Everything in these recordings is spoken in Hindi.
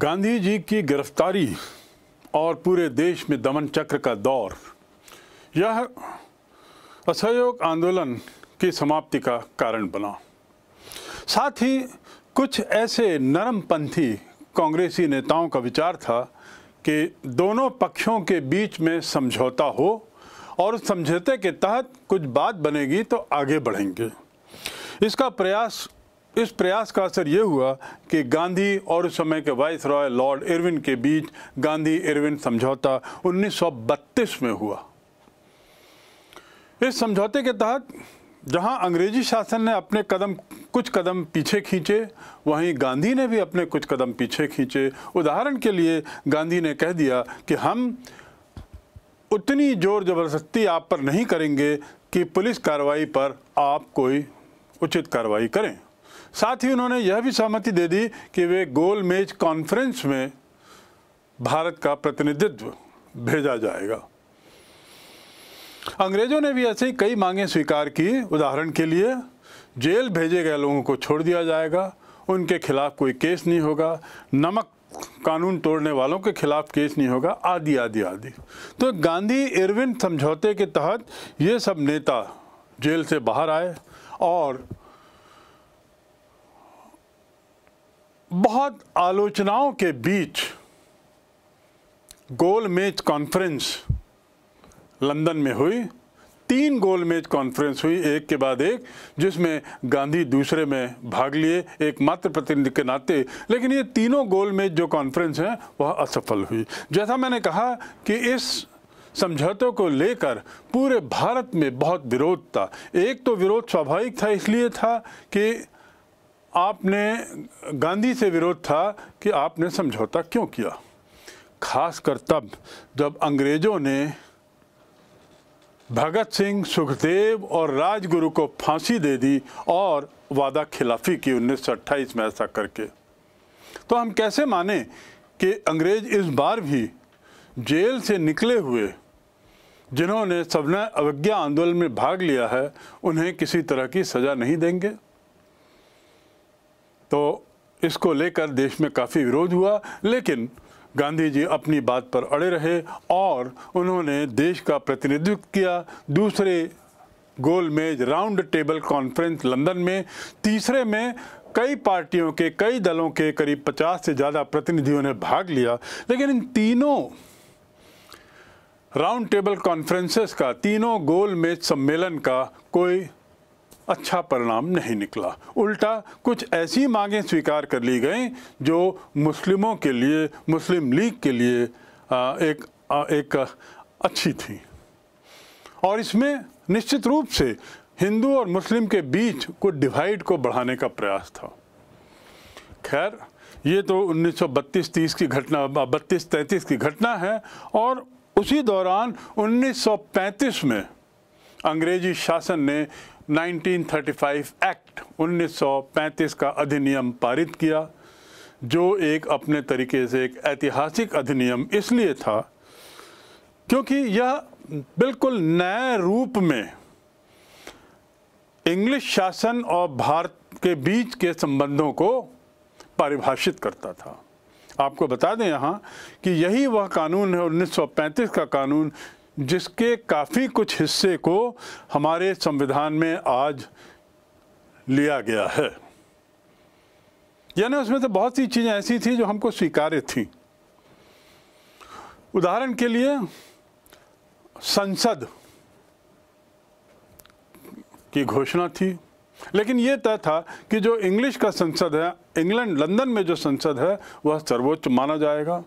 गांधी जी की गिरफ्तारी और पूरे देश में दमन चक्र का दौर यह असहयोग आंदोलन की समाप्ति का कारण बना साथ ही कुछ ऐसे नरमपंथी कांग्रेसी नेताओं का विचार था कि दोनों पक्षों के बीच में समझौता हो और समझौते के तहत कुछ बात बनेगी तो आगे बढ़ेंगे इसका प्रयास इस प्रयास का असर ये हुआ कि गांधी और उस समय के वाइस रॉय लॉर्ड इरविन के बीच गांधी इरविन समझौता 1932 में हुआ इस समझौते के तहत जहां अंग्रेजी शासन ने अपने कदम कुछ कदम पीछे खींचे वहीं गांधी ने भी अपने कुछ कदम पीछे खींचे उदाहरण के लिए गांधी ने कह दिया कि हम उतनी ज़ोर ज़बरदस्ती आप पर नहीं करेंगे कि पुलिस कार्रवाई पर आप कोई उचित कार्रवाई करें साथ ही उन्होंने यह भी सहमति दे दी कि वे गोल मेज कॉन्फ्रेंस में भारत का प्रतिनिधित्व भेजा जाएगा अंग्रेजों ने भी ऐसे ही कई मांगें स्वीकार की उदाहरण के लिए जेल भेजे गए लोगों को छोड़ दिया जाएगा उनके खिलाफ कोई केस नहीं होगा नमक कानून तोड़ने वालों के खिलाफ केस नहीं होगा आदि आदि आदि तो गांधी इरविन समझौते के तहत ये सब नेता जेल से बाहर आए और बहुत आलोचनाओं के बीच गोल मेज कॉन्फ्रेंस लंदन में हुई तीन गोल मेज कॉन्फ्रेंस हुई एक के बाद एक जिसमें गांधी दूसरे में भाग लिए एकमात्र प्रतिनिधि के नाते लेकिन ये तीनों गोल मेज जो कॉन्फ्रेंस हैं वह असफल हुई जैसा मैंने कहा कि इस समझौतों को लेकर पूरे भारत में बहुत विरोध था एक तो विरोध स्वाभाविक था इसलिए था कि आपने गांधी से विरोध था कि आपने समझौता क्यों किया खासकर तब जब अंग्रेज़ों ने भगत सिंह सुखदेव और राजगुरु को फांसी दे दी और वादा खिलाफी की उन्नीस में ऐसा करके तो हम कैसे माने कि अंग्रेज़ इस बार भी जेल से निकले हुए जिन्होंने सबने अवज्ञा आंदोलन में भाग लिया है उन्हें किसी तरह की सज़ा नहीं देंगे तो इसको लेकर देश में काफ़ी विरोध हुआ लेकिन गांधी जी अपनी बात पर अड़े रहे और उन्होंने देश का प्रतिनिधित्व किया दूसरे गोल मेज राउंड टेबल कॉन्फ्रेंस लंदन में तीसरे में कई पार्टियों के कई दलों के करीब 50 से ज़्यादा प्रतिनिधियों ने भाग लिया लेकिन इन तीनों राउंड टेबल कॉन्फ्रेंसेस का तीनों गोल मेज सम्मेलन का कोई अच्छा परिणाम नहीं निकला उल्टा कुछ ऐसी मांगें स्वीकार कर ली गई जो मुस्लिमों के लिए मुस्लिम लीग के लिए एक एक अच्छी थी और इसमें निश्चित रूप से हिंदू और मुस्लिम के बीच को डिवाइड को बढ़ाने का प्रयास था खैर ये तो 1932-30 की घटना बत्तीस तैंतीस की घटना है और उसी दौरान 1935 में अंग्रेजी शासन ने 1935 एक्ट 1935 का अधिनियम पारित किया जो एक अपने तरीके से एक ऐतिहासिक अधिनियम इसलिए था क्योंकि यह बिल्कुल नए रूप में इंग्लिश शासन और भारत के बीच के संबंधों को परिभाषित करता था आपको बता दें यहाँ कि यही वह कानून है 1935 का कानून जिसके काफ़ी कुछ हिस्से को हमारे संविधान में आज लिया गया है यानी उसमें तो बहुत सी चीज़ें ऐसी थी जो हमको स्वीकार्य थी उदाहरण के लिए संसद की घोषणा थी लेकिन ये तय था कि जो इंग्लिश का संसद है इंग्लैंड लंदन में जो संसद है वह सर्वोच्च माना जाएगा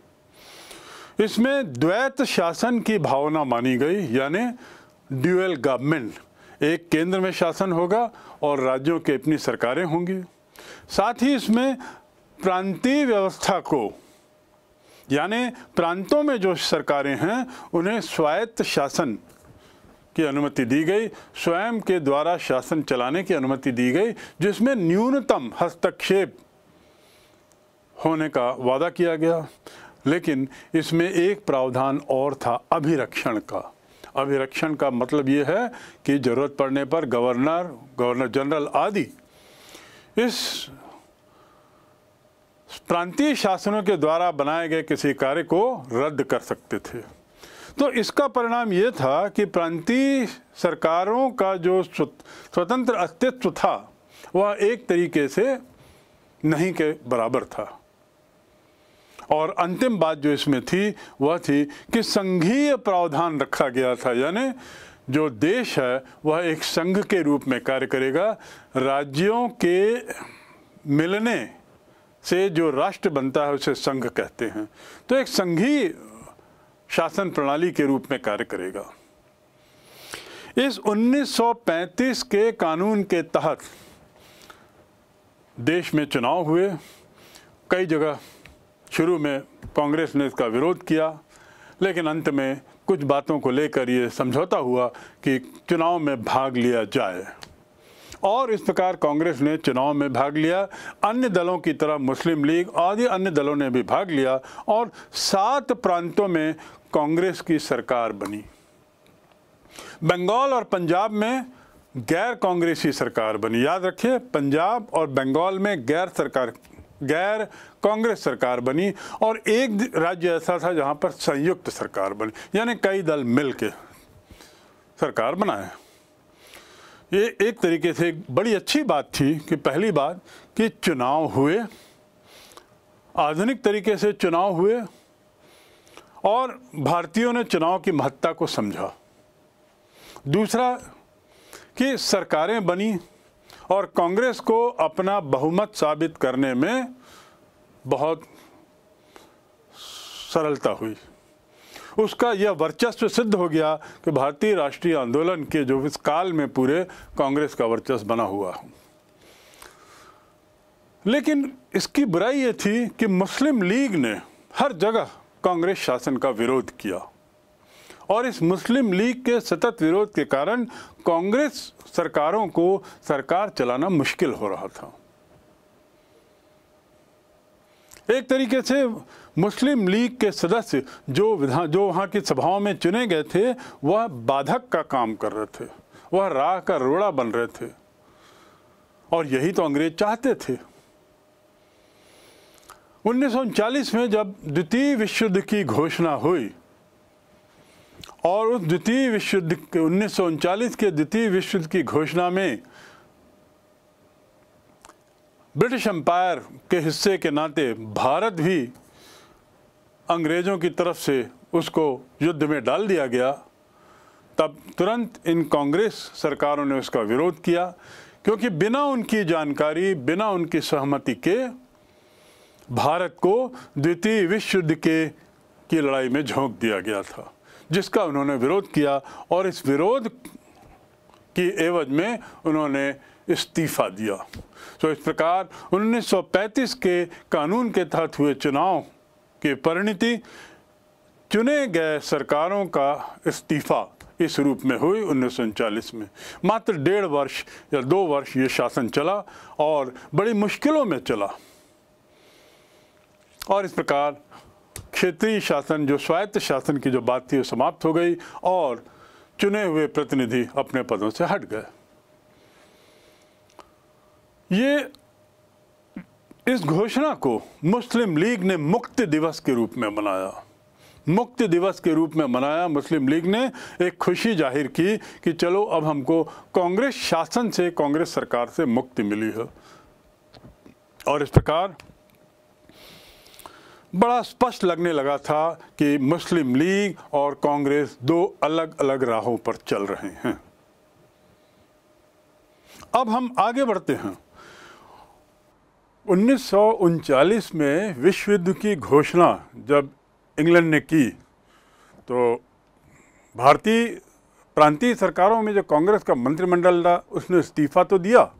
इसमें द्वैत शासन की भावना मानी गई यानी ड्यूएल गवर्नमेंट एक केंद्र में शासन होगा और राज्यों की अपनी सरकारें होंगी साथ ही इसमें प्रांतीय व्यवस्था को यानी प्रांतों में जो सरकारें हैं उन्हें स्वायत्त शासन की अनुमति दी गई स्वयं के द्वारा शासन चलाने की अनुमति दी गई जिसमें न्यूनतम हस्तक्षेप होने का वादा किया गया लेकिन इसमें एक प्रावधान और था अभिरक्षण का अभिरक्षण का मतलब ये है कि ज़रूरत पड़ने पर गवर्नर गवर्नर जनरल आदि इस प्रांतीय शासनों के द्वारा बनाए गए किसी कार्य को रद्द कर सकते थे तो इसका परिणाम ये था कि प्रांतीय सरकारों का जो स्वतंत्र अस्तित्व था वह एक तरीके से नहीं के बराबर था और अंतिम बात जो इसमें थी वह थी कि संघीय प्रावधान रखा गया था यानी जो देश है वह एक संघ के रूप में कार्य करेगा राज्यों के मिलने से जो राष्ट्र बनता है उसे संघ कहते हैं तो एक संघीय शासन प्रणाली के रूप में कार्य करेगा इस 1935 के कानून के तहत देश में चुनाव हुए कई जगह शुरू में कांग्रेस ने इसका विरोध किया लेकिन अंत में कुछ बातों को लेकर ये समझौता हुआ कि चुनाव में भाग लिया जाए और इस प्रकार कांग्रेस ने चुनाव में भाग लिया अन्य दलों की तरह मुस्लिम लीग आदि अन्य दलों ने भी भाग लिया और सात प्रांतों में कांग्रेस की सरकार बनी बंगाल और पंजाब में गैर कांग्रेसी सरकार बनी याद रखिए पंजाब और बंगाल में गैर सरकार गैर कांग्रेस सरकार बनी और एक राज्य ऐसा था जहां पर संयुक्त सरकार बनी यानी कई दल मिल के सरकार बनाए ये एक तरीके से एक बड़ी अच्छी बात थी कि पहली बात कि चुनाव हुए आधुनिक तरीके से चुनाव हुए और भारतीयों ने चुनाव की महत्ता को समझा दूसरा कि सरकारें बनी और कांग्रेस को अपना बहुमत साबित करने में बहुत सरलता हुई उसका यह वर्चस्व सिद्ध हो गया कि भारतीय राष्ट्रीय आंदोलन के जो इस काल में पूरे कांग्रेस का वर्चस्व बना हुआ हो लेकिन इसकी बुराई ये थी कि मुस्लिम लीग ने हर जगह कांग्रेस शासन का विरोध किया और इस मुस्लिम लीग के सतत विरोध के कारण कांग्रेस सरकारों को सरकार चलाना मुश्किल हो रहा था एक तरीके से मुस्लिम लीग के सदस्य जो विधान जो वहाँ की सभाओं में चुने गए थे वह बाधक का काम कर रहे थे वह राह का रोड़ा बन रहे थे और यही तो अंग्रेज चाहते थे उन्नीस में जब द्वितीय विश्व युद्ध की घोषणा हुई और उस द्वितीय विश्व युद्ध के उन्नीस के द्वितीय विश्व युद्ध की घोषणा में ब्रिटिश एम्पायर के हिस्से के नाते भारत भी अंग्रेज़ों की तरफ से उसको युद्ध में डाल दिया गया तब तुरंत इन कांग्रेस सरकारों ने उसका विरोध किया क्योंकि बिना उनकी जानकारी बिना उनकी सहमति के भारत को द्वितीय विश्व युद्ध के की लड़ाई में झोंक दिया गया था जिसका उन्होंने विरोध किया और इस विरोध की एवज में उन्होंने इस्तीफ़ा दिया तो इस प्रकार 1935 के कानून के तहत हुए चुनाव की परिणति चुने गए सरकारों का इस्तीफ़ा इस रूप में हुई उन्नीस में मात्र डेढ़ वर्ष या दो वर्ष ये शासन चला और बड़ी मुश्किलों में चला और इस प्रकार क्षेत्रीय शासन जो स्वायत्त शासन की जो बात थी वो समाप्त हो गई और चुने हुए प्रतिनिधि अपने पदों से हट गए ये इस घोषणा को मुस्लिम लीग ने मुक्त दिवस के रूप में मनाया मुक्त दिवस के रूप में मनाया मुस्लिम लीग ने एक खुशी जाहिर की कि चलो अब हमको कांग्रेस शासन से कांग्रेस सरकार से मुक्ति मिली है और इस प्रकार बड़ा स्पष्ट लगने लगा था कि मुस्लिम लीग और कांग्रेस दो अलग अलग राहों पर चल रहे हैं अब हम आगे बढ़ते हैं उन्नीस में विश्व युद्ध की घोषणा जब इंग्लैंड ने की तो भारतीय प्रांतीय सरकारों में जो कांग्रेस का मंत्रिमंडल था उसने इस्तीफा तो दिया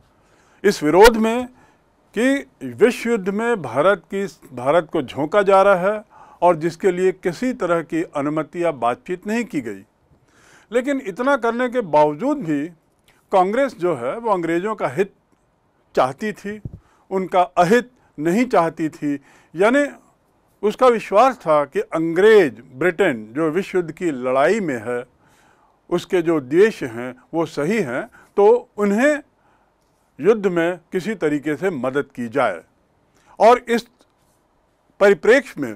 इस विरोध में कि विश्व युद्ध में भारत की भारत को झोंका जा रहा है और जिसके लिए किसी तरह की अनुमति या बातचीत नहीं की गई लेकिन इतना करने के बावजूद भी कांग्रेस जो है वो अंग्रेज़ों का हित चाहती थी उनका अहित नहीं चाहती थी यानी उसका विश्वास था कि अंग्रेज ब्रिटेन जो विश्व युद्ध की लड़ाई में है उसके जो देश हैं वो सही हैं तो उन्हें युद्ध में किसी तरीके से मदद की जाए और इस परिप्रेक्ष्य में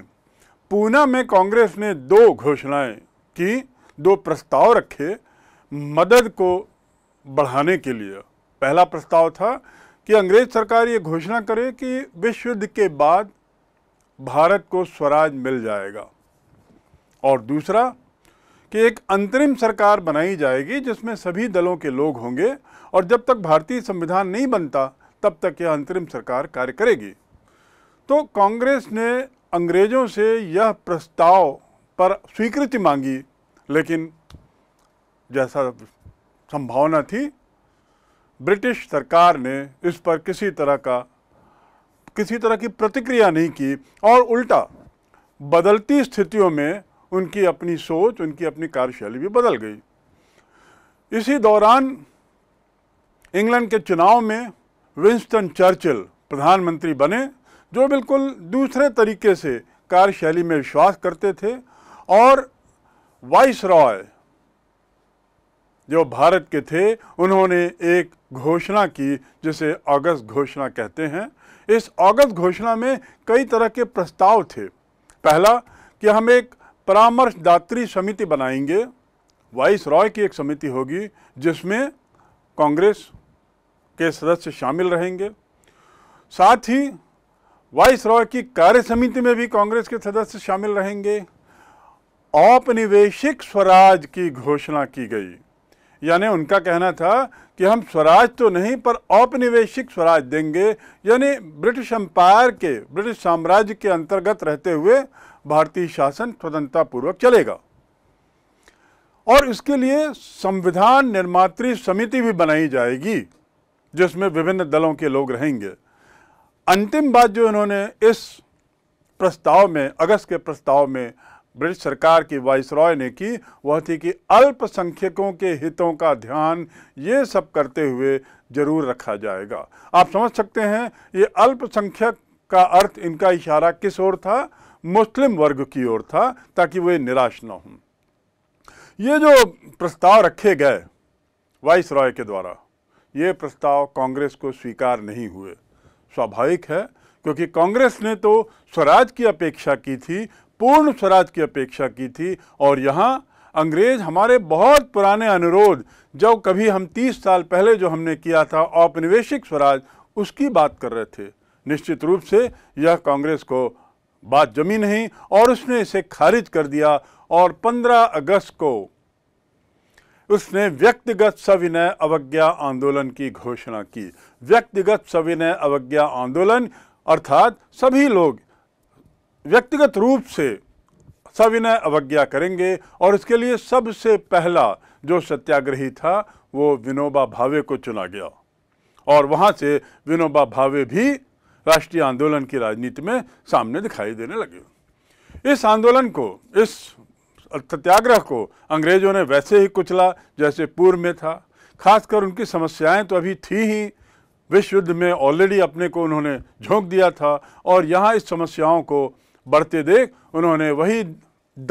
पूना में कांग्रेस ने दो घोषणाएं की दो प्रस्ताव रखे मदद को बढ़ाने के लिए पहला प्रस्ताव था कि अंग्रेज सरकार ये घोषणा करे कि विश्व युद्ध के बाद भारत को स्वराज मिल जाएगा और दूसरा कि एक अंतरिम सरकार बनाई जाएगी जिसमें सभी दलों के लोग होंगे और जब तक भारतीय संविधान नहीं बनता तब तक यह अंतरिम सरकार कार्य करेगी तो कांग्रेस ने अंग्रेज़ों से यह प्रस्ताव पर स्वीकृति मांगी लेकिन जैसा संभावना थी ब्रिटिश सरकार ने इस पर किसी तरह का किसी तरह की प्रतिक्रिया नहीं की और उल्टा बदलती स्थितियों में उनकी अपनी सोच उनकी अपनी कार्यशैली भी बदल गई इसी दौरान इंग्लैंड के चुनाव में विंस्टन चर्चिल प्रधानमंत्री बने जो बिल्कुल दूसरे तरीके से कार्यशैली में विश्वास करते थे और वाइस रॉय जो भारत के थे उन्होंने एक घोषणा की जिसे अगस्त घोषणा कहते हैं इस अगस्त घोषणा में कई तरह के प्रस्ताव थे पहला कि हम एक परामर्शदात्री समिति बनाएंगे वाइस रॉय की एक समिति होगी जिसमें कांग्रेस के सदस्य शामिल रहेंगे साथ ही वाइस रॉय की कार्य समिति में भी कांग्रेस के सदस्य शामिल रहेंगे औपनिवेशिक स्वराज की घोषणा की गई यानी उनका कहना था कि हम स्वराज तो नहीं पर औपनिवेशिक स्वराज देंगे यानी ब्रिटिश एम्पायर के ब्रिटिश साम्राज्य के अंतर्गत रहते हुए भारतीय शासन स्वतंत्रतापूर्वक चलेगा और इसके लिए संविधान निर्मात्री समिति भी बनाई जाएगी जिसमें विभिन्न दलों के लोग रहेंगे अंतिम बात जो इन्होंने इस प्रस्ताव में अगस्त के प्रस्ताव में ब्रिटिश सरकार की वाइसरॉय ने की वह थी कि अल्पसंख्यकों के हितों का ध्यान ये सब करते हुए जरूर रखा जाएगा आप समझ सकते हैं ये अल्पसंख्यक का अर्थ इनका इशारा किस ओर था मुस्लिम वर्ग की ओर था ताकि वे निराश न हों ये जो प्रस्ताव रखे गए वाइस रॉय के द्वारा ये प्रस्ताव कांग्रेस को स्वीकार नहीं हुए स्वाभाविक है क्योंकि कांग्रेस ने तो स्वराज की अपेक्षा की थी पूर्ण स्वराज की अपेक्षा की थी और यहाँ अंग्रेज हमारे बहुत पुराने अनुरोध जब कभी हम 30 साल पहले जो हमने किया था औपनिवेशिक स्वराज उसकी बात कर रहे थे निश्चित रूप से यह कांग्रेस को बात जमी नहीं और उसने इसे खारिज कर दिया और 15 अगस्त को उसने व्यक्तिगत सविनय अवज्ञा आंदोलन की घोषणा की व्यक्तिगत सविनय अवज्ञा आंदोलन अर्थात सभी लोग व्यक्तिगत रूप से सविनय अवज्ञा करेंगे और इसके लिए सबसे पहला जो सत्याग्रही था वो विनोबा भावे को चुना गया और वहाँ से विनोबा भावे भी राष्ट्रीय आंदोलन की राजनीति में सामने दिखाई देने लगे इस आंदोलन को इस सत्याग्रह को अंग्रेज़ों ने वैसे ही कुचला जैसे पूर्व में था खासकर उनकी समस्याएं तो अभी थी ही विश्व युद्ध में ऑलरेडी अपने को उन्होंने झोंक दिया था और यहाँ इस समस्याओं को बढ़ते देख उन्होंने वही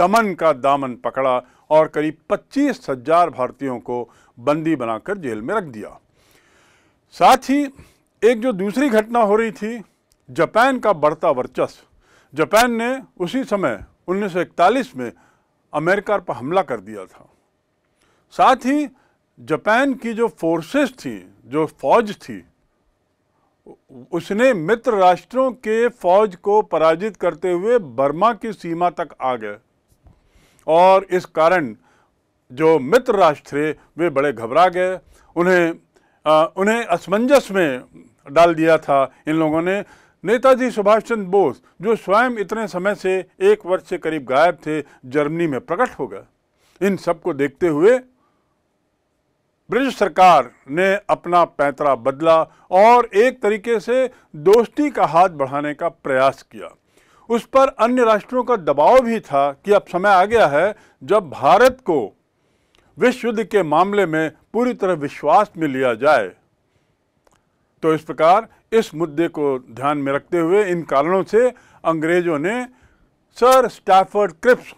दमन का दामन पकड़ा और करीब पच्चीस हजार भारतीयों को बंदी बनाकर जेल में रख दिया साथ ही एक जो दूसरी घटना हो रही थी जापान का बढ़ता वर्चस्व जापान ने उसी समय 1941 में अमेरिका पर हमला कर दिया था साथ ही जापान की जो फोर्सेस थी जो फौज थी उसने मित्र राष्ट्रों के फौज को पराजित करते हुए बर्मा की सीमा तक आ गए और इस कारण जो मित्र राष्ट्र थे वे बड़े घबरा गए उन्हें आ, उन्हें असमंजस में डाल दिया था इन लोगों ने नेताजी सुभाष चंद्र बोस जो स्वयं इतने समय से एक वर्ष से करीब गायब थे जर्मनी में प्रकट हो गए इन सबको देखते हुए ब्रिटिश सरकार ने अपना पैतरा बदला और एक तरीके से दोस्ती का हाथ बढ़ाने का प्रयास किया उस पर अन्य राष्ट्रों का दबाव भी था कि अब समय आ गया है जब भारत को विश्व युद्ध के मामले में पूरी तरह विश्वास में लिया जाए तो इस प्रकार इस मुद्दे को ध्यान में रखते हुए इन कारणों से अंग्रेजों ने सर स्टैफर्ड क्रिप्स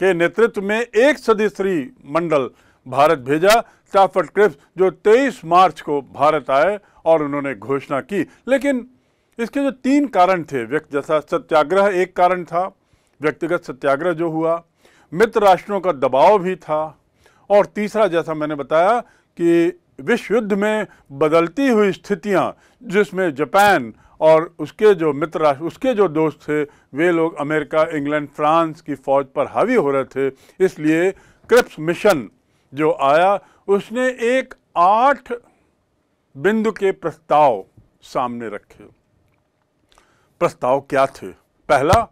के नेतृत्व में एक सदस्यीय मंडल भारत भेजा स्टैफर्ड क्रिप्स जो 23 मार्च को भारत आए और उन्होंने घोषणा की लेकिन इसके जो तीन कारण थे व्यक्ति जैसा सत्याग्रह एक कारण था व्यक्तिगत सत्याग्रह जो हुआ मित्र राष्ट्रों का दबाव भी था और तीसरा जैसा मैंने बताया कि विश्व युद्ध में बदलती हुई स्थितियां जिसमें जापान और उसके जो मित्र राष्ट्र उसके जो दोस्त थे वे लोग अमेरिका इंग्लैंड फ्रांस की फ़ौज पर हावी हो रहे थे इसलिए क्रिप्स मिशन जो आया उसने एक आठ बिंदु के प्रस्ताव सामने रखे प्रस्ताव क्या थे पहला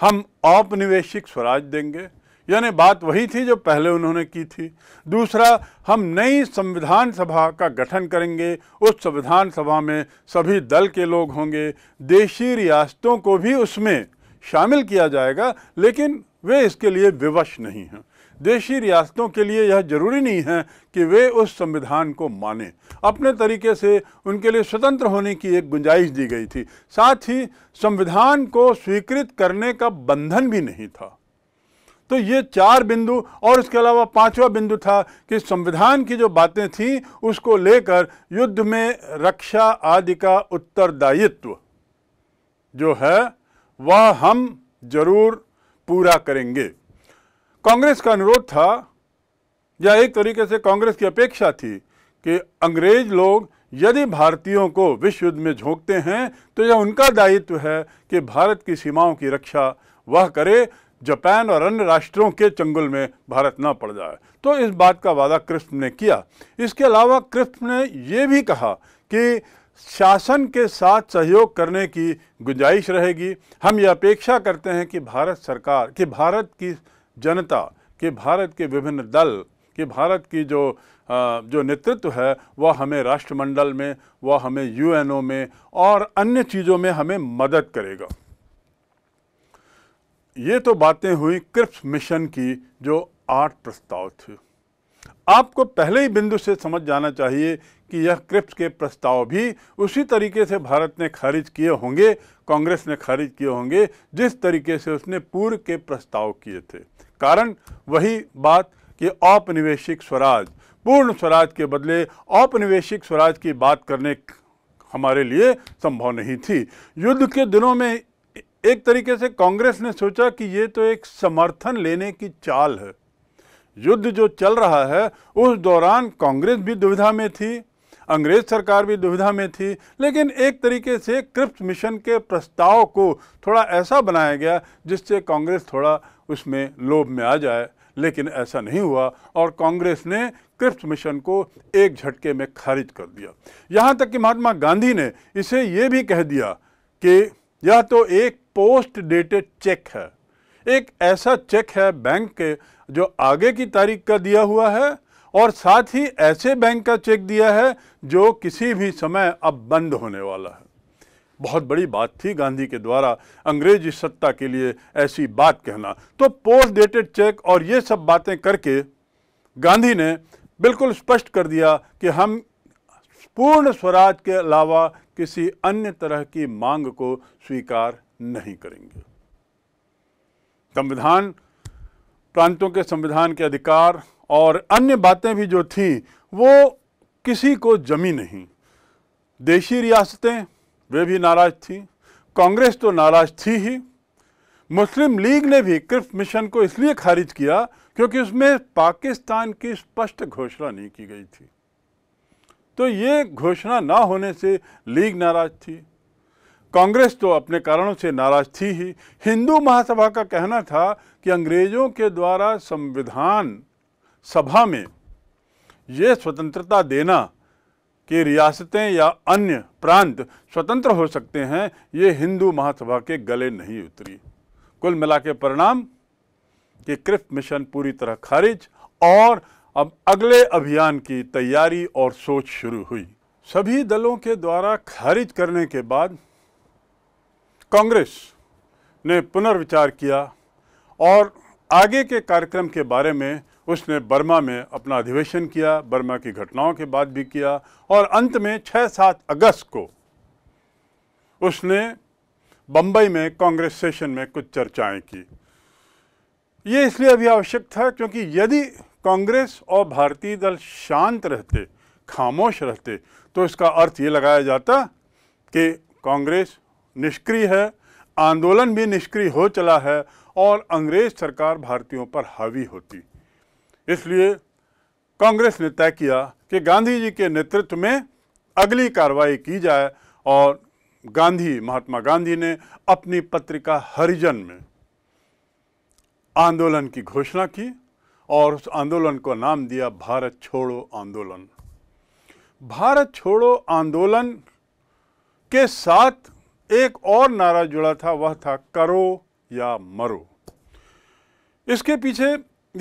हम औपनिवेशिक स्वराज देंगे यानी बात वही थी जो पहले उन्होंने की थी दूसरा हम नई संविधान सभा का गठन करेंगे उस संविधान सभा में सभी दल के लोग होंगे देशी रियासतों को भी उसमें शामिल किया जाएगा लेकिन वे इसके लिए विवश नहीं हैं देशी रियासतों के लिए यह जरूरी नहीं है कि वे उस संविधान को माने अपने तरीके से उनके लिए स्वतंत्र होने की एक गुंजाइश दी गई थी साथ ही संविधान को स्वीकृत करने का बंधन भी नहीं था तो ये चार बिंदु और इसके अलावा पांचवा बिंदु था कि संविधान की जो बातें थीं उसको लेकर युद्ध में रक्षा आदि का उत्तरदायित्व जो है वह हम जरूर पूरा करेंगे कांग्रेस का अनुरोध था या एक तरीके से कांग्रेस की अपेक्षा थी कि अंग्रेज लोग यदि भारतीयों को विश्व युद्ध में झोंकते हैं तो यह उनका दायित्व है कि भारत की सीमाओं की रक्षा वह करे जापान और अन्य राष्ट्रों के चंगुल में भारत ना पड़ जाए तो इस बात का वादा क्रिस्प ने किया इसके अलावा कृष्ण ने ये भी कहा कि शासन के साथ सहयोग करने की गुंजाइश रहेगी हम यह अपेक्षा करते हैं कि भारत सरकार कि भारत की जनता कि भारत के विभिन्न दल कि भारत की जो जो नेतृत्व है वह हमें राष्ट्रमंडल में वह हमें यूएनओ में और अन्य चीज़ों में हमें मदद करेगा ये तो बातें हुई क्रिप्स मिशन की जो आठ प्रस्ताव थे आपको पहले ही बिंदु से समझ जाना चाहिए कि यह क्रिप्स के प्रस्ताव भी उसी तरीके से भारत ने खारिज किए होंगे कांग्रेस ने खारिज किए होंगे जिस तरीके से उसने पूर्व के प्रस्ताव किए थे कारण वही बात कि औपनिवेशिक स्वराज पूर्ण स्वराज के बदले औपनिवेशिक स्वराज की बात करने हमारे लिए संभव नहीं थी युद्ध के दिनों में एक तरीके से कांग्रेस ने सोचा कि ये तो एक समर्थन लेने की चाल है युद्ध जो चल रहा है उस दौरान कांग्रेस भी दुविधा में थी अंग्रेज सरकार भी दुविधा में थी लेकिन एक तरीके से क्रिप्स मिशन के प्रस्ताव को थोड़ा ऐसा बनाया गया जिससे कांग्रेस थोड़ा उसमें लोभ में आ जाए लेकिन ऐसा नहीं हुआ और कांग्रेस ने क्रिप्स मिशन को एक झटके में खारिज कर दिया यहाँ तक कि महात्मा गांधी ने इसे ये भी कह दिया कि यह तो एक पोस्ट डेटेड चेक है एक ऐसा चेक है बैंक के जो आगे की तारीख का दिया हुआ है और साथ ही ऐसे बैंक का चेक दिया है जो किसी भी समय अब बंद होने वाला है बहुत बड़ी बात थी गांधी के द्वारा अंग्रेजी सत्ता के लिए ऐसी बात कहना तो पोस्ट डेटेड चेक और ये सब बातें करके गांधी ने बिल्कुल स्पष्ट कर दिया कि हम पूर्ण स्वराज के अलावा किसी अन्य तरह की मांग को स्वीकार नहीं करेंगे संविधान प्रांतों के संविधान के अधिकार और अन्य बातें भी जो थीं वो किसी को जमी नहीं देशी रियासतें वे भी नाराज थीं कांग्रेस तो नाराज थी ही मुस्लिम लीग ने भी क्रिप्स मिशन को इसलिए खारिज किया क्योंकि उसमें पाकिस्तान की स्पष्ट घोषणा नहीं की गई थी तो ये घोषणा ना होने से लीग नाराज थी कांग्रेस तो अपने कारणों से नाराज थी ही हिंदू महासभा का कहना था कि अंग्रेजों के द्वारा संविधान सभा में ये स्वतंत्रता देना कि रियासतें या अन्य प्रांत स्वतंत्र हो सकते हैं ये हिंदू महासभा के गले नहीं उतरी कुल मिला के परिणाम कि क्रिफ मिशन पूरी तरह खारिज और अब अगले अभियान की तैयारी और सोच शुरू हुई सभी दलों के द्वारा खारिज करने के बाद कांग्रेस ने पुनर्विचार किया और आगे के कार्यक्रम के बारे में उसने बर्मा में अपना अधिवेशन किया बर्मा की घटनाओं के बाद भी किया और अंत में 6-7 अगस्त को उसने बम्बई में कांग्रेस सेशन में कुछ चर्चाएं की ये इसलिए अभी आवश्यक था क्योंकि यदि कांग्रेस और भारतीय दल शांत रहते खामोश रहते तो इसका अर्थ ये लगाया जाता कि कांग्रेस निष्क्रिय है आंदोलन भी निष्क्रिय हो चला है और अंग्रेज सरकार भारतीयों पर हावी होती इसलिए कांग्रेस ने तय किया कि गांधी जी के नेतृत्व में अगली कार्रवाई की जाए और गांधी महात्मा गांधी ने अपनी पत्रिका हरिजन में आंदोलन की घोषणा की और उस आंदोलन को नाम दिया भारत छोड़ो आंदोलन भारत छोड़ो आंदोलन के साथ एक और नारा जुड़ा था वह था करो या मरो इसके पीछे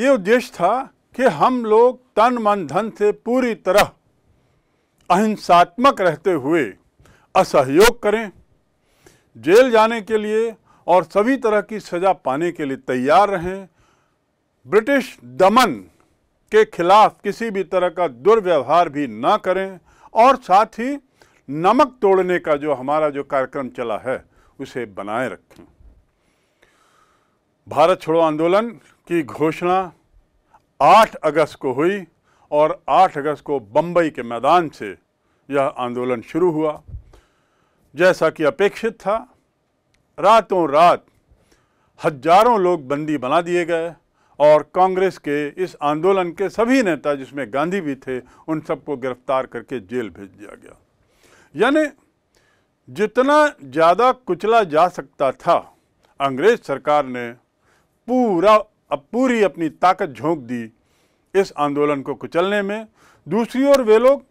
ये उद्देश्य था कि हम लोग तन मन धन से पूरी तरह अहिंसात्मक रहते हुए असहयोग करें जेल जाने के लिए और सभी तरह की सज़ा पाने के लिए तैयार रहें ब्रिटिश दमन के खिलाफ किसी भी तरह का दुर्व्यवहार भी ना करें और साथ ही नमक तोड़ने का जो हमारा जो कार्यक्रम चला है उसे बनाए रखें भारत छोड़ो आंदोलन की घोषणा 8 अगस्त को हुई और 8 अगस्त को बम्बई के मैदान से यह आंदोलन शुरू हुआ जैसा कि अपेक्षित था रातों रात हजारों लोग बंदी बना दिए गए और कांग्रेस के इस आंदोलन के सभी नेता जिसमें गांधी भी थे उन सबको गिरफ्तार करके जेल भेज दिया गया यानी जितना ज़्यादा कुचला जा सकता था अंग्रेज सरकार ने पूरा पूरी अपनी ताकत झोंक दी इस आंदोलन को कुचलने में दूसरी ओर वे लोग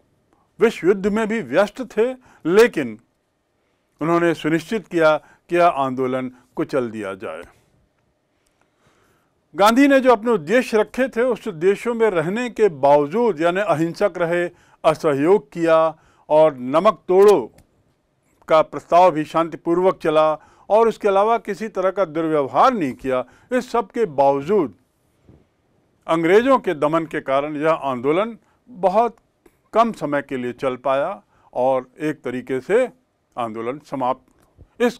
विश्व युद्ध में भी व्यस्त थे लेकिन उन्होंने सुनिश्चित किया कि यह आंदोलन कुचल दिया जाए गांधी ने जो अपने उद्देश्य रखे थे उस देशों में रहने के बावजूद यानी अहिंसक रहे असहयोग किया और नमक तोड़ो का प्रस्ताव भी शांतिपूर्वक चला और उसके अलावा किसी तरह का दुर्व्यवहार नहीं किया इस सब के बावजूद अंग्रेज़ों के दमन के कारण यह आंदोलन बहुत कम समय के लिए चल पाया और एक तरीके से आंदोलन समाप्त इस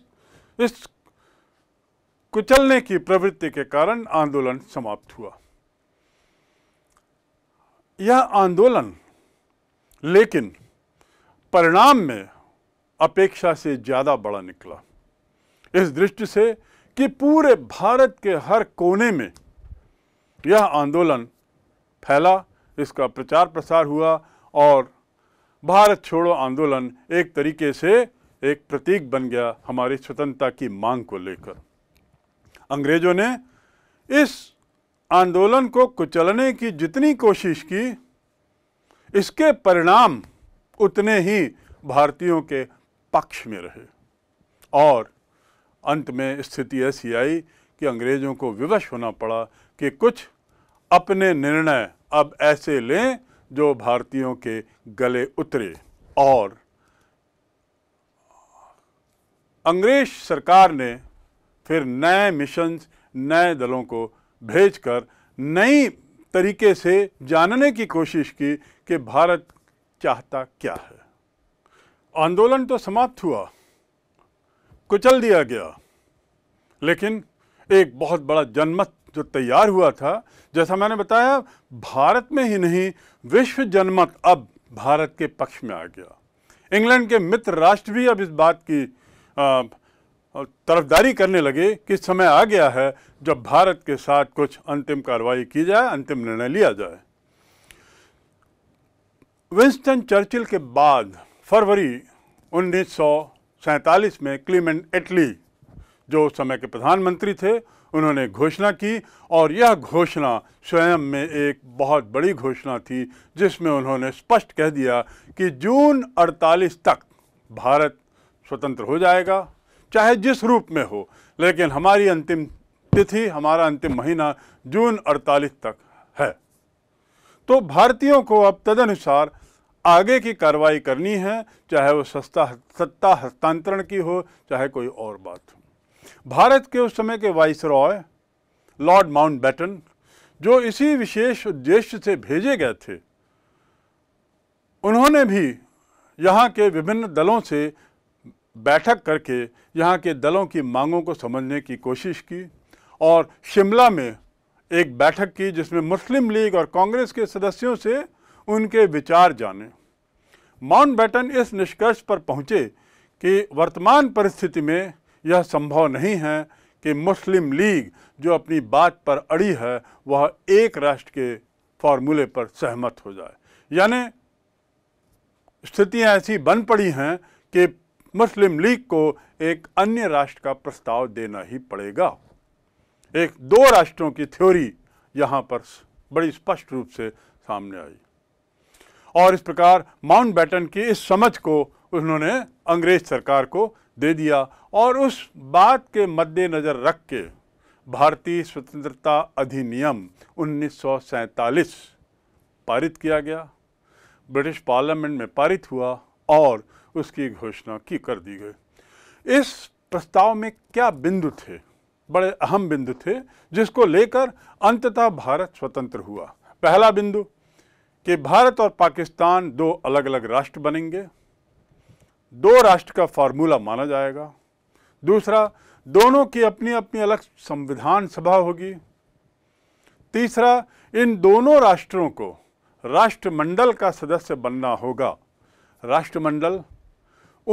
इस कुचलने की प्रवृत्ति के कारण आंदोलन समाप्त हुआ यह आंदोलन लेकिन परिणाम में अपेक्षा से ज़्यादा बड़ा निकला इस दृष्टि से कि पूरे भारत के हर कोने में यह आंदोलन फैला इसका प्रचार प्रसार हुआ और भारत छोड़ो आंदोलन एक तरीके से एक प्रतीक बन गया हमारी स्वतंत्रता की मांग को लेकर अंग्रेजों ने इस आंदोलन को कुचलने की जितनी कोशिश की इसके परिणाम उतने ही भारतीयों के पक्ष में रहे और अंत में स्थिति ऐसी आई कि अंग्रेज़ों को विवश होना पड़ा कि कुछ अपने निर्णय अब ऐसे लें जो भारतीयों के गले उतरे और अंग्रेज सरकार ने फिर नए मिशन नए दलों को भेजकर नई तरीके से जानने की कोशिश की कि भारत चाहता क्या है आंदोलन तो समाप्त हुआ कुचल दिया गया लेकिन एक बहुत बड़ा जनमत जो तैयार हुआ था जैसा मैंने बताया भारत में ही नहीं विश्व जनमत अब भारत के पक्ष में आ गया इंग्लैंड के मित्र राष्ट्र भी अब इस बात की तरफदारी करने लगे कि समय आ गया है जब भारत के साथ कुछ अंतिम कार्रवाई की जाए अंतिम निर्णय लिया जाए विंस्टन चर्चिल के बाद फरवरी उन्नीस में क्लीमेंट एटली जो उस समय के प्रधानमंत्री थे उन्होंने घोषणा की और यह घोषणा स्वयं में एक बहुत बड़ी घोषणा थी जिसमें उन्होंने स्पष्ट कह दिया कि जून 48 तक भारत स्वतंत्र हो जाएगा चाहे जिस रूप में हो लेकिन हमारी अंतिम तिथि हमारा अंतिम महीना जून 48 तक है तो भारतीयों को अब तदनुसार आगे की कार्रवाई करनी है चाहे वो सस्ता सत्ता हस्तांतरण की हो चाहे कोई और बात हो भारत के उस समय के viceroy lord Mountbatten जो इसी विशेष उद्देश्य से भेजे गए थे उन्होंने भी यहाँ के विभिन्न दलों से बैठक करके यहाँ के दलों की मांगों को समझने की कोशिश की और शिमला में एक बैठक की जिसमें मुस्लिम लीग और कांग्रेस के सदस्यों से उनके विचार जाने माउंट बैटन इस निष्कर्ष पर पहुंचे कि वर्तमान परिस्थिति में यह संभव नहीं है कि मुस्लिम लीग जो अपनी बात पर अड़ी है वह एक राष्ट्र के फॉर्मूले पर सहमत हो जाए यानी स्थितियां ऐसी बन पड़ी हैं कि मुस्लिम लीग को एक अन्य राष्ट्र का प्रस्ताव देना ही पड़ेगा एक दो राष्ट्रों की थ्योरी यहाँ पर बड़ी स्पष्ट रूप से सामने आई और इस प्रकार माउंट बैटन की इस समझ को उन्होंने अंग्रेज सरकार को दे दिया और उस बात के मद्देनज़र रख के भारतीय स्वतंत्रता अधिनियम 1947 पारित किया गया ब्रिटिश पार्लियामेंट में पारित हुआ और उसकी घोषणा की कर दी गई इस प्रस्ताव में क्या बिंदु थे बड़े अहम बिंदु थे जिसको लेकर अंततः भारत स्वतंत्र हुआ पहला बिंदु कि भारत और पाकिस्तान दो अलग अलग राष्ट्र बनेंगे दो राष्ट्र का फार्मूला माना जाएगा दूसरा दोनों की अपनी अपनी अलग संविधान सभा होगी तीसरा इन दोनों राष्ट्रों को राष्ट्रमंडल का सदस्य बनना होगा राष्ट्रमंडल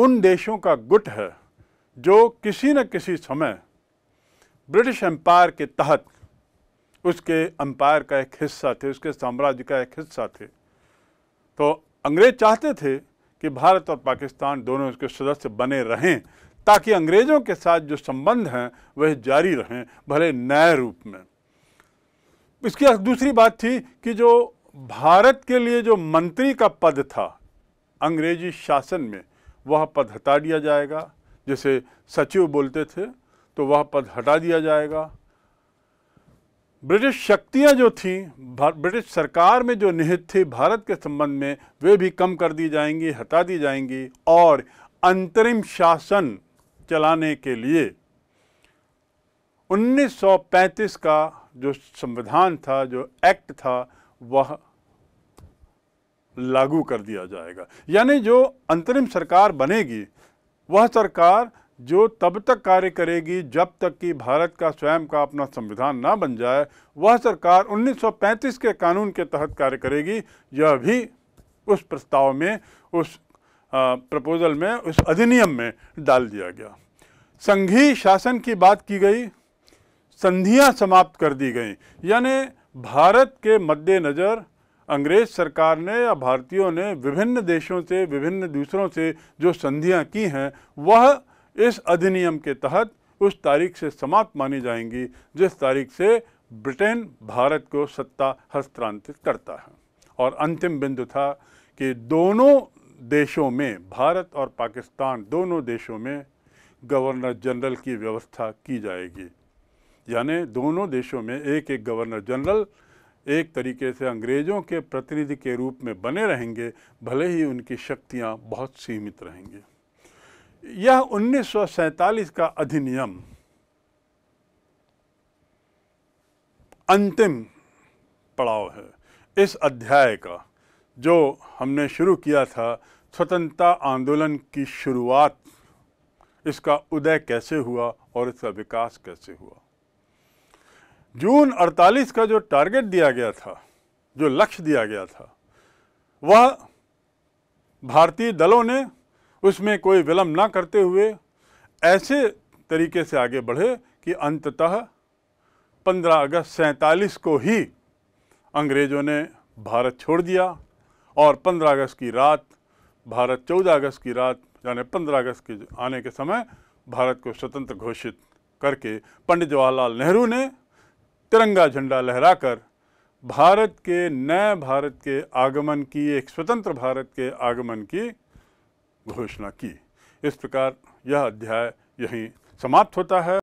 उन देशों का गुट है जो किसी न किसी समय ब्रिटिश एम्पायर के तहत उसके अम्पायर का एक हिस्सा थे उसके साम्राज्य का एक हिस्सा थे तो अंग्रेज चाहते थे कि भारत और पाकिस्तान दोनों उसके सदस्य बने रहें ताकि अंग्रेज़ों के साथ जो संबंध हैं वह जारी रहें भले नए रूप में इसकी दूसरी बात थी कि जो भारत के लिए जो मंत्री का पद था अंग्रेजी शासन में वह पद हटा दिया जाएगा जिसे सचिव बोलते थे तो वह पद हटा दिया जाएगा ब्रिटिश शक्तियां जो थीं ब्रिटिश सरकार में जो निहित थी भारत के संबंध में वे भी कम कर दी जाएंगी हटा दी जाएंगी और अंतरिम शासन चलाने के लिए 1935 का जो संविधान था जो एक्ट था वह लागू कर दिया जाएगा यानी जो अंतरिम सरकार बनेगी वह सरकार जो तब तक कार्य करेगी जब तक कि भारत का स्वयं का अपना संविधान ना बन जाए वह सरकार 1935 के कानून के तहत कार्य करेगी यह भी उस प्रस्ताव में उस प्रपोजल में उस अधिनियम में डाल दिया गया संघीय शासन की बात की गई संधियां समाप्त कर दी गई यानी भारत के मद्देनज़र अंग्रेज सरकार ने या भारतीयों ने विभिन्न देशों से विभिन्न दूसरों से जो संधियां की हैं वह इस अधिनियम के तहत उस तारीख से समाप्त मानी जाएंगी जिस तारीख से ब्रिटेन भारत को सत्ता हस्तांतरित करता है और अंतिम बिंदु था कि दोनों देशों में भारत और पाकिस्तान दोनों देशों में गवर्नर जनरल की व्यवस्था की जाएगी यानी दोनों देशों में एक एक गवर्नर जनरल एक तरीके से अंग्रेज़ों के प्रतिनिधि के रूप में बने रहेंगे भले ही उनकी शक्तियाँ बहुत सीमित रहेंगी यह उन्नीस का अधिनियम अंतिम पड़ाव है इस अध्याय का जो हमने शुरू किया था स्वतंत्रता आंदोलन की शुरुआत इसका उदय कैसे हुआ और इसका विकास कैसे हुआ जून 48 का जो टारगेट दिया गया था जो लक्ष्य दिया गया था वह भारतीय दलों ने उसमें कोई विलम्ब ना करते हुए ऐसे तरीके से आगे बढ़े कि अंततः 15 अगस्त सैंतालीस को ही अंग्रेज़ों ने भारत छोड़ दिया और 15 अगस्त की रात भारत 14 अगस्त की रात यानी 15 अगस्त के आने के समय भारत को स्वतंत्र घोषित करके पंडित जवाहरलाल नेहरू ने तिरंगा झंडा लहराकर भारत के नए भारत के आगमन की एक स्वतंत्र भारत के आगमन की घोषणा की इस प्रकार यह अध्याय यहीं समाप्त होता है